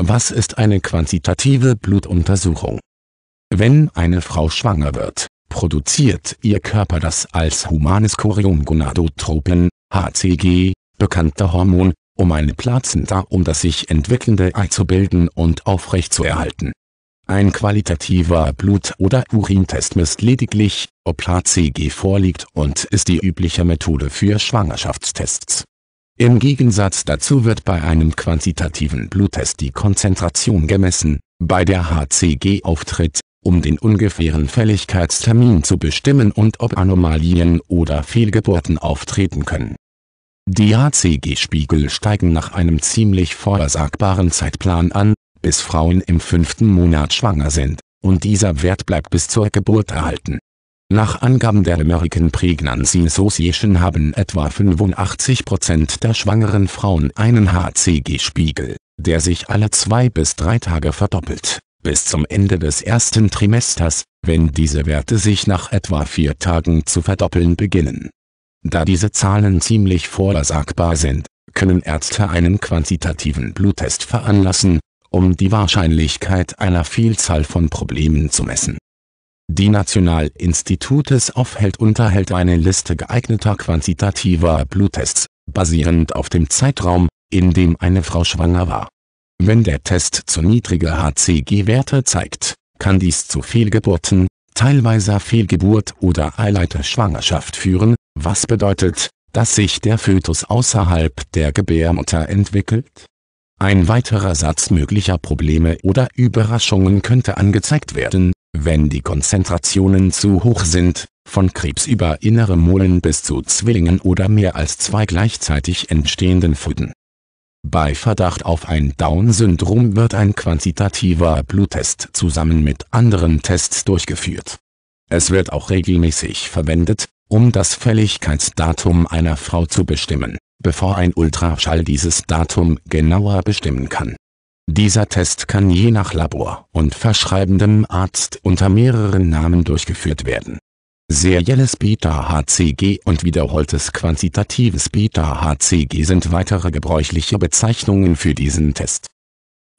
Was ist eine quantitative Blutuntersuchung? Wenn eine Frau schwanger wird, produziert ihr Körper das als humanes Choriongonadotropin, HCG, bekannte Hormon, um eine Plazenta um das sich entwickelnde Ei zu bilden und aufrechtzuerhalten. Ein qualitativer Blut- oder Urintest misst lediglich, ob HCG vorliegt und ist die übliche Methode für Schwangerschaftstests im Gegensatz dazu wird bei einem quantitativen Bluttest die Konzentration gemessen, bei der hCG auftritt, um den ungefähren Fälligkeitstermin zu bestimmen und ob Anomalien oder Fehlgeburten auftreten können. Die hCG-Spiegel steigen nach einem ziemlich vorhersagbaren Zeitplan an, bis Frauen im fünften Monat schwanger sind, und dieser Wert bleibt bis zur Geburt erhalten nach Angaben der American Pregnancy Association haben etwa 85% Prozent der schwangeren Frauen einen HCG-Spiegel, der sich alle zwei bis drei Tage verdoppelt, bis zum Ende des ersten Trimesters, wenn diese Werte sich nach etwa vier Tagen zu verdoppeln beginnen. Da diese Zahlen ziemlich vorhersagbar sind, können Ärzte einen quantitativen Bluttest veranlassen, um die Wahrscheinlichkeit einer Vielzahl von Problemen zu messen die National Institutes of Health unterhält eine Liste geeigneter quantitativer Bluttests, basierend auf dem Zeitraum, in dem eine Frau schwanger war. Wenn der Test zu niedrige HCG-Werte zeigt, kann dies zu Fehlgeburten, teilweise Fehlgeburt oder Eileiterschwangerschaft führen, was bedeutet, dass sich der Fötus außerhalb der Gebärmutter entwickelt. Ein weiterer Satz möglicher Probleme oder Überraschungen könnte angezeigt werden, wenn die Konzentrationen zu hoch sind, von Krebs über innere Molen bis zu Zwillingen oder mehr als zwei gleichzeitig entstehenden Föten. Bei Verdacht auf ein Down-Syndrom wird ein quantitativer Bluttest zusammen mit anderen Tests durchgeführt. Es wird auch regelmäßig verwendet, um das Fälligkeitsdatum einer Frau zu bestimmen, bevor ein Ultraschall dieses Datum genauer bestimmen kann dieser Test kann je nach Labor und verschreibendem Arzt unter mehreren Namen durchgeführt werden. Serielles Beta-HCG und wiederholtes quantitatives Beta-HCG sind weitere gebräuchliche Bezeichnungen für diesen Test.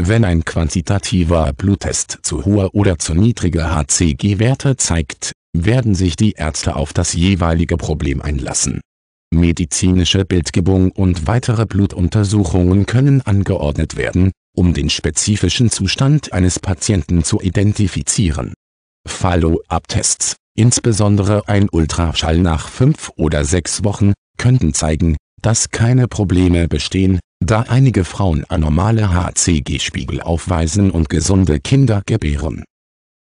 Wenn ein quantitativer Bluttest zu hohe oder zu niedrige HCG-Werte zeigt, werden sich die Ärzte auf das jeweilige Problem einlassen. Medizinische Bildgebung und weitere Blutuntersuchungen können angeordnet werden, um den spezifischen Zustand eines Patienten zu identifizieren. Follow-up-Tests, insbesondere ein Ultraschall nach fünf oder sechs Wochen, könnten zeigen, dass keine Probleme bestehen, da einige Frauen anormale HCG-Spiegel aufweisen und gesunde Kinder gebären